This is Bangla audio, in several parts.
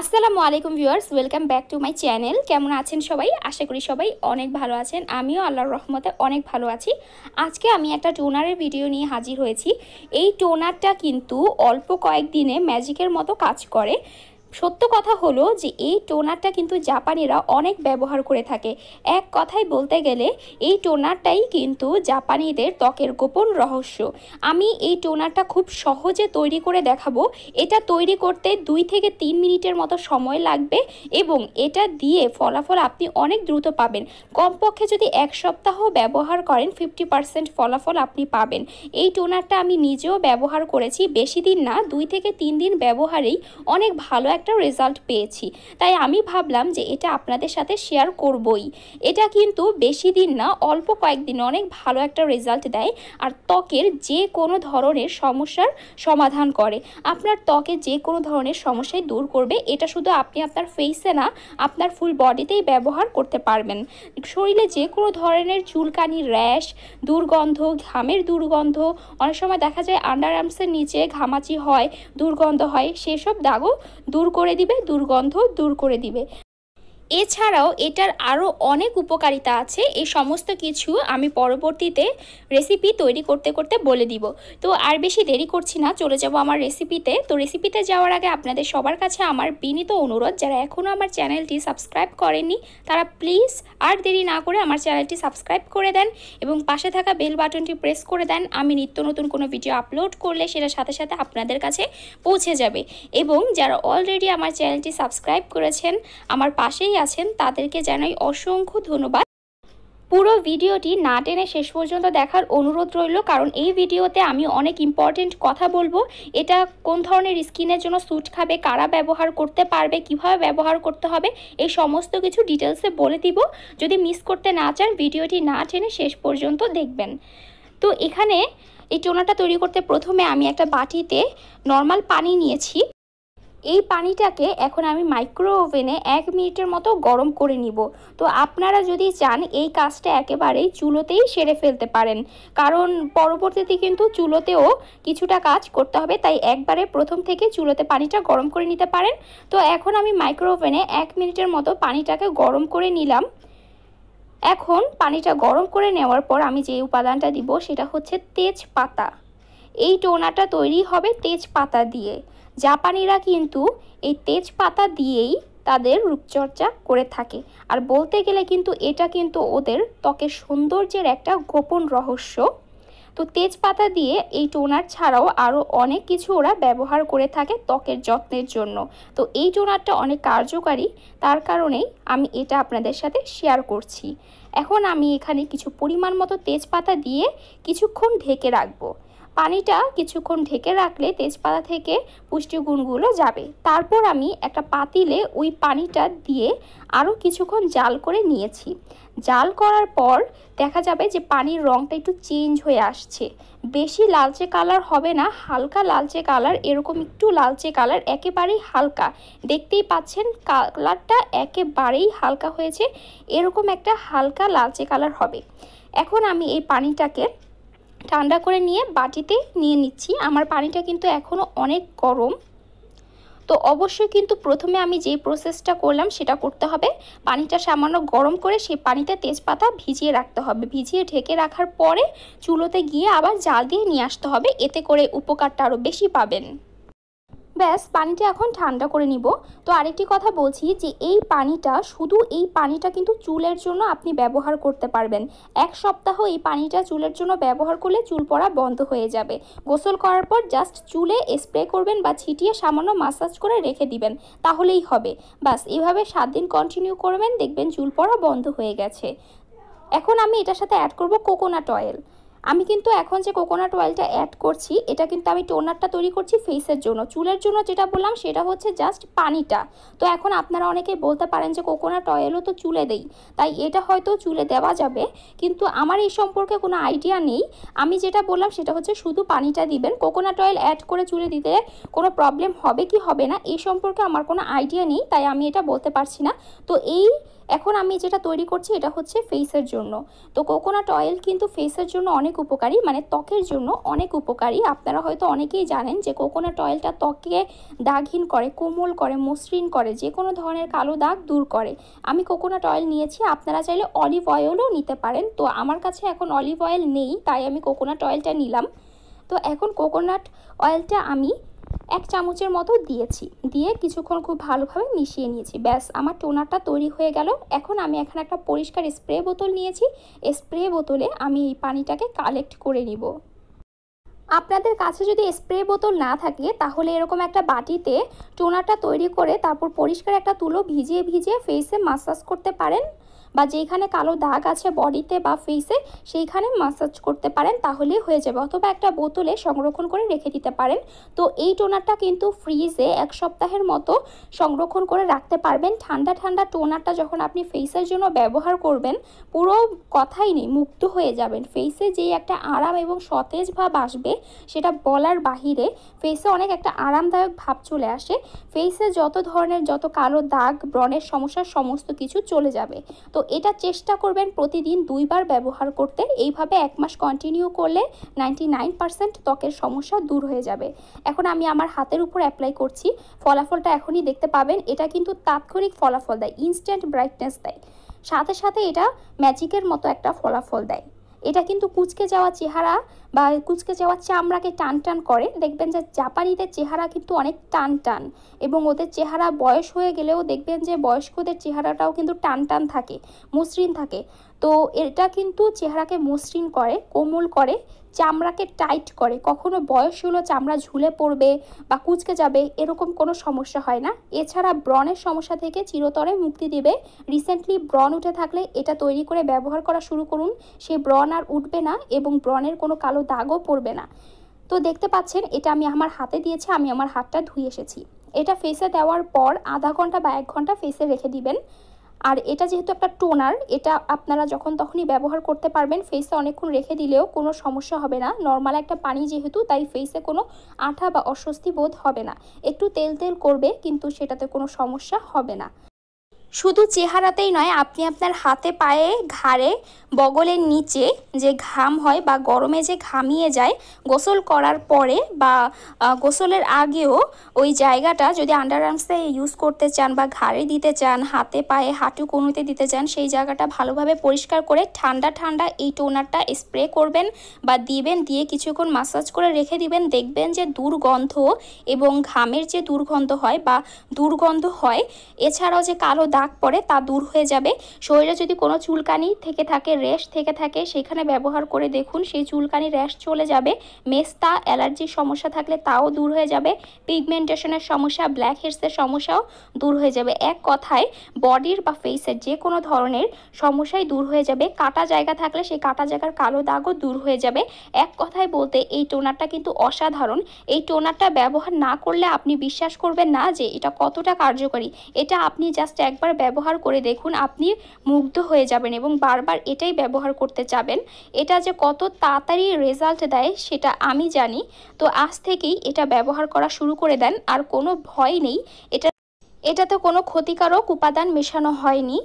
আসসালামু আলাইকুম viewers welcome back to my channel কেমন আছেন সবাই আশা করি সবাই অনেক ভালো আছেন আমিও আল্লাহর রহমতে অনেক ভালো আছি আজকে আমি একটা টোনারের ভিডিও নিয়ে হাজির হয়েছি এই টোনারটা কিন্তু অল্প কয়েকদিনে ম্যাজিকের মতো কাজ করে সত্য কথা হলো যে এই টোনারটা কিন্তু জাপানিরা অনেক ব্যবহার করে থাকে এক কথায় বলতে গেলে এই টোনারটাই কিন্তু জাপানিদের ত্বকের গোপন রহস্য আমি এই টোনারটা খুব সহজে তৈরি করে দেখাবো এটা তৈরি করতে দুই থেকে তিন মিনিটের মতো সময় লাগবে এবং এটা দিয়ে ফলাফল আপনি অনেক দ্রুত পাবেন কমপক্ষে যদি এক সপ্তাহ ব্যবহার করেন ফিফটি পারসেন্ট ফলাফল আপনি পাবেন এই টোনারটা আমি নিজেও ব্যবহার করেছি বেশি দিন না দুই থেকে তিন দিন ব্যবহারেই অনেক ভালো এক একটা রেজাল্ট পেয়েছি তাই আমি ভাবলাম যে এটা আপনাদের সাথে শেয়ার করবই এটা কিন্তু বেশি দিন না অল্প কয়েকদিন অনেক ভালো একটা রেজাল্ট দেয় আর ত্বকের যে কোনো ধরনের সমস্যার সমাধান করে আপনার ত্বকে যে কোনো ধরনের সমস্যাই দূর করবে এটা শুধু আপনি আপনার ফেসে না আপনার ফুল বডিতেই ব্যবহার করতে পারবেন শরীরে যে কোনো ধরনের চুলকানি র্যাশ দুর্গন্ধ ঘামের দুর্গন্ধ অনেক সময় দেখা যায় আন্ডার আর্মসের নিচে ঘামাচি হয় দুর্গন্ধ হয় সেসব দাগও দূর করে দিবে দুর্গন্ধ দূর করে দিবে এছাড়াও এটার আরও অনেক উপকারিতা আছে এই সমস্ত কিছু আমি পরবর্তীতে রেসিপি তৈরি করতে করতে বলে দিব তো আর বেশি দেরি করছি না চলে যাব আমার রেসিপিতে তো রেসিপিতে যাওয়ার আগে আপনাদের সবার কাছে আমার বিনীত অনুরোধ যারা এখনও আমার চ্যানেলটি সাবস্ক্রাইব করেননি তারা প্লিজ আর দেরি না করে আমার চ্যানেলটি সাবস্ক্রাইব করে দেন এবং পাশে থাকা বেল বাটনটি প্রেস করে দেন আমি নিত্য নতুন কোনো ভিডিও আপলোড করলে সেটা সাথে সাথে আপনাদের কাছে পৌঁছে যাবে এবং যারা অলরেডি আমার চ্যানেলটি সাবস্ক্রাইব করেছেন আমার পাশেই আছেন তাদেরকে জানাই অসংখ্য ধন্যবাদ পুরো ভিডিওটি না টেনে শেষ পর্যন্ত দেখার অনুরোধ রইল কারণ এই ভিডিওতে আমি অনেক ইম্পর্টেন্ট কথা বলবো এটা কোন ধরনের স্কিনের জন্য স্যুট খাবে কারা ব্যবহার করতে পারবে কিভাবে ব্যবহার করতে হবে এই সমস্ত কিছু ডিটেলসে বলে দিব যদি মিস করতে না চান ভিডিওটি না টেনে শেষ পর্যন্ত দেখবেন তো এখানে এই টোনাটা তৈরি করতে প্রথমে আমি একটা বাটিতে নর্মাল পানি নিয়েছি এই পানিটাকে এখন আমি মাইক্রো ওভেনে এক মিনিটের মতো গরম করে নিব তো আপনারা যদি চান এই কাজটা একেবারেই চুলোতেই সেরে ফেলতে পারেন কারণ পরবর্তীতে কিন্তু চুলোতেও কিছুটা কাজ করতে হবে তাই একবারে প্রথম থেকে চুলোতে পানিটা গরম করে নিতে পারেন তো এখন আমি মাইক্রো ওভেনে এক মিনিটের মতো পানিটাকে গরম করে নিলাম এখন পানিটা গরম করে নেওয়ার পর আমি যে উপাদানটা দিব সেটা হচ্ছে তেজপাতা এই টোনাটা তৈরি হবে তেজপাতা দিয়ে জাপানিরা কিন্তু এই তেজপাতা দিয়েই তাদের রূপচর্চা করে থাকে আর বলতে গেলে কিন্তু এটা কিন্তু ওদের ত্বকের সৌন্দর্যের একটা গোপন রহস্য তো তেজপাতা দিয়ে এই টোনার ছাড়াও আরও অনেক কিছু ওরা ব্যবহার করে থাকে ত্বকের যত্নের জন্য তো এই টোনারটা অনেক কার্যকারী তার কারণেই আমি এটা আপনাদের সাথে শেয়ার করছি এখন আমি এখানে কিছু পরিমাণ মতো তেজপাতা দিয়ে কিছুক্ষণ ঢেকে রাখবো পানিটা কিছুক্ষণ ঢেকে রাখলে তেজপাতা থেকে পুষ্টিগুণগুলো যাবে তারপর আমি একটা পাতিলে ওই পানিটা দিয়ে আরও কিছুক্ষণ জাল করে নিয়েছি জাল করার পর দেখা যাবে যে পানির রঙটা একটু চেঞ্জ হয়ে আসছে বেশি লালচে কালার হবে না হালকা লালচে কালার এরকম একটু লালচে কালার একেবারেই হালকা দেখতেই পাচ্ছেন কালারটা একেবারেই হালকা হয়েছে এরকম একটা হালকা লালচে কালার হবে এখন আমি এই পানিটাকে ঠান্ডা করে নিয়ে বাটিতে নিয়ে নিচ্ছি আমার পানিটা কিন্তু এখনও অনেক গরম তো অবশ্যই কিন্তু প্রথমে আমি যে প্রসেসটা করলাম সেটা করতে হবে পানিটা সামান্য গরম করে সেই পানিতে তেজপাতা ভিজিয়ে রাখতে হবে ভিজিয়ে ঢেকে রাখার পরে চুলোতে গিয়ে আবার জাল দিয়ে নিয়ে আসতে হবে এতে করে উপকারটা আরও বেশি পাবেন ব্যাস পানিটা এখন ঠান্ডা করে নিব তো আরেকটি কথা বলছি যে এই পানিটা শুধু এই পানিটা কিন্তু চুলের জন্য আপনি ব্যবহার করতে পারবেন এক সপ্তাহ এই পানিটা চুলের জন্য ব্যবহার করলে চুল পড়া বন্ধ হয়ে যাবে গোসল করার পর জাস্ট চুলে স্প্রে করবেন বা ছিটিয়ে সামান্য মাসাজ করে রেখে দিবেন তাহলেই হবে বাস এভাবে সাত দিন কন্টিনিউ করবেন দেখবেন চুল পড়া বন্ধ হয়ে গেছে এখন আমি এটার সাথে অ্যাড করব কোকোনাট অয়েল আমি কিন্তু এখন যে কোকোনাট অয়েলটা অ্যাড করছি এটা কিন্তু আমি টোনারটা তৈরি করছি ফেসের জন্য চুলের জন্য যেটা বললাম সেটা হচ্ছে জাস্ট পানিটা তো এখন আপনারা অনেকে বলতে পারেন যে কোকোনাট অয়েলও তো চুলে দেই তাই এটা হয়তো চুলে দেওয়া যাবে কিন্তু আমার এই সম্পর্কে কোনো আইডিয়া নেই আমি যেটা বললাম সেটা হচ্ছে শুধু পানিটা দিবেন কোকোনাট অয়েল অ্যাড করে চুলে দিতে কোনো প্রবলেম হবে কি হবে না এই সম্পর্কে আমার কোনো আইডিয়া নেই তাই আমি এটা বলতে পারছি না তো এই এখন আমি যেটা তৈরি করছি এটা হচ্ছে ফেসের জন্য তো কোকোনাট অয়েল কিন্তু ফেসের জন্য অনেক উপকারী মানে ত্বকের জন্য অনেক উপকারী আপনারা হয়তো অনেকেই জানেন যে কোকোনাট অয়েলটা ত্বককে দাগহীন করে কোমল করে মসৃণ করে যে কোনো ধরনের কালো দাগ দূর করে আমি কোকোনাট অয়েল নিয়েছি আপনারা চাইলে অলিভ অয়েলও নিতে পারেন তো আমার কাছে এখন অলিভ অয়েল নেই তাই আমি কোকোনাট অয়েলটা নিলাম তো এখন কোকোনাট অয়েলটা আমি এক চামচের মতো দিয়েছি দিয়ে কিছুক্ষণ খুব ভালোভাবে মিশিয়ে নিয়েছি ব্যাস আমার টোনারটা তৈরি হয়ে গেল এখন আমি এখানে একটা পরিষ্কার স্প্রে বোতল নিয়েছি স্প্রে বোতলে আমি এই পানিটাকে কালেক্ট করে নিব আপনাদের কাছে যদি স্প্রে বোতল না থাকে তাহলে এরকম একটা বাটিতে টোনাটা তৈরি করে তারপর পরিষ্কার একটা তুলো ভিজিয়ে ভিজিয়ে ফেসে মাসাজ করতে পারেন বা যেখানে কালো দাগ আছে বডিতে বা ফেসে সেইখানে মাসাজ করতে পারেন তাহলেই হয়ে যাবে অথবা একটা বোতলে সংরক্ষণ করে রেখে দিতে পারেন তো এই টোনারটা কিন্তু ফ্রিজে এক সপ্তাহের মতো সংরক্ষণ করে রাখতে পারবেন ঠান্ডা ঠান্ডা টোনারটা যখন আপনি ফেসের জন্য ব্যবহার করবেন পুরো কথাই নেই মুক্ত হয়ে যাবেন ফেসে যে একটা আরাম এবং সতেজ ভাব আসবে সেটা বলার বাহিরে ফেসে অনেক একটা আরামদায়ক ভাব চলে আসে ফেসে যত ধরনের যত কালো দাগ ব্রণের সমস্যা সমস্ত কিছু চলে যাবে তো এটা চেষ্টা করবেন প্রতিদিন দুইবার ব্যবহার করতে এইভাবে এক মাস কন্টিনিউ করলে নাইনটি ত্বকের সমস্যা দূর হয়ে যাবে এখন আমি আমার হাতের উপর অ্যাপ্লাই করছি ফলাফলটা এখনই দেখতে পাবেন এটা কিন্তু তাৎক্ষণিক ফলাফল দেয় ইনস্ট্যান্ট ব্রাইটনেস দেয় সাথে সাথে এটা ম্যাজিকের মতো একটা ফলাফল দেয় এটা কিন্তু কুচকে যাওয়া চেহারা বা কুচকে যাওয়া চামড়াকে টান টান করে দেখবেন যে জাপানিদের চেহারা কিন্তু অনেক টান টান এবং ওদের চেহারা বয়স হয়ে গেলেও দেখবেন যে বয়স্কদের চেহারাটাও কিন্তু টান টান থাকে মসৃণ থাকে তো এটা কিন্তু চেহারাকে মসৃণ করে কোমল করে চামড়াকে টাইট করে কখনো বয়স হলো চামড়া ঝুলে পড়বে বা কুচকে যাবে এরকম কোনো সমস্যা হয় না এছাড়া ব্রণের সমস্যা থেকে চিরতরে মুক্তি দিবে রিসেন্টলি ব্রণ উঠে থাকলে এটা তৈরি করে ব্যবহার করা শুরু করুন সেই ব্রণ আর উঠবে না এবং ব্রণের কোনো কালো দাগও পড়বে না তো দেখতে পাচ্ছেন এটা আমি আমার হাতে দিয়েছি আমি আমার হাতটা ধুয়ে এসেছি এটা ফেসে দেওয়ার পর আধা ঘন্টা বা এক ঘন্টা ফেসে রেখে দিবেন আর এটা যেহেতু একটা টোনার এটা আপনারা যখন তখনই ব্যবহার করতে পারবেন ফেসে অনেকক্ষণ রেখে দিলেও কোনো সমস্যা হবে না নর্মাল একটা পানি যেহেতু তাই ফেসে কোনো আঠা বা অস্বস্তি বোধ হবে না একটু তেল তেল করবে কিন্তু সেটাতে কোনো সমস্যা হবে না শুধু চেহারাতেই নয় আপনি আপনার হাতে পায়ে ঘাড়ে বগলের নিচে যে ঘাম হয় বা গরমে যে ঘামিয়ে যায় গোসল করার পরে বা গোসলের আগেও ওই জায়গাটা যদি আন্ডার আর্মসে ইউজ করতে চান বা ঘাড়ে দিতে চান হাতে পায়ে হাঁটু কনুতে দিতে চান সেই জায়গাটা ভালোভাবে পরিষ্কার করে ঠান্ডা ঠান্ডা এই টোনারটা স্প্রে করবেন বা দিবেন দিয়ে কিছুক্ষণ মাসাজ করে রেখে দিবেন দেখবেন যে দুর্গন্ধ এবং ঘামের যে দুর্গন্ধ হয় বা দুর্গন্ধ হয় এছাড়াও যে কালো দাগ দাগ পড়ে তা দূর হয়ে যাবে শরীরে যদি কোনো চুলকানি থেকে থাকে র্যাশ থেকে থাকে সেখানে ব্যবহার করে দেখুন সেই চুলকানি র্যাশ চলে যাবে মেস্তা অ্যালার্জির সমস্যা থাকলে তাও দূর হয়ে যাবে পিগমেন্টেশনের সমস্যা ব্ল্যাক হেডসের সমস্যাও দূর হয়ে যাবে এক কথায় বডির বা ফেসের যে কোনো ধরনের সমস্যাই দূর হয়ে যাবে কাটা জায়গা থাকলে সেই কাটা জায়গার কালো দাগও দূর হয়ে যাবে এক কথায় বলতে এই টোনারটা কিন্তু অসাধারণ এই টোনারটা ব্যবহার না করলে আপনি বিশ্বাস করবেন না যে এটা কতটা কার্যকরী এটা আপনি জাস্ট একবার একবার ব্যবহার করে দেখুন আপনি মুগ্ধ হয়ে যাবেন এবং বারবার এটাই ব্যবহার করতে চাবেন এটা যে কত তাড়াতাড়ি রেজাল্ট দেয় সেটা আমি জানি তো আজ থেকেই এটা ব্যবহার করা শুরু করে দেন আর কোনো ভয় নেই এটা এটাতে কোনো ক্ষতিকারক উপাদান মেশানো হয়নি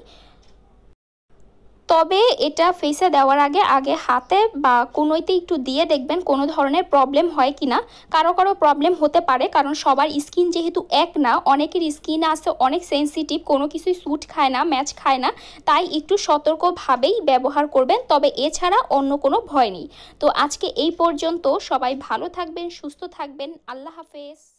তবে এটা ফেসে দেওয়ার আগে আগে হাতে বা কোনোইতে একটু দিয়ে দেখবেন কোনো ধরনের প্রবলেম হয় কি না কারো কারো প্রবলেম হতে পারে কারণ সবার স্কিন যেহেতু এক না অনেকের স্কিন আছে অনেক সেন্সিটিভ কোনো কিছুই স্যুট খায় না ম্যাচ খায় না তাই একটু সতর্কভাবেই ব্যবহার করবেন তবে এছাড়া অন্য কোনো ভয় নেই তো আজকে এই পর্যন্ত সবাই ভালো থাকবেন সুস্থ থাকবেন আল্লাহ হাফেজ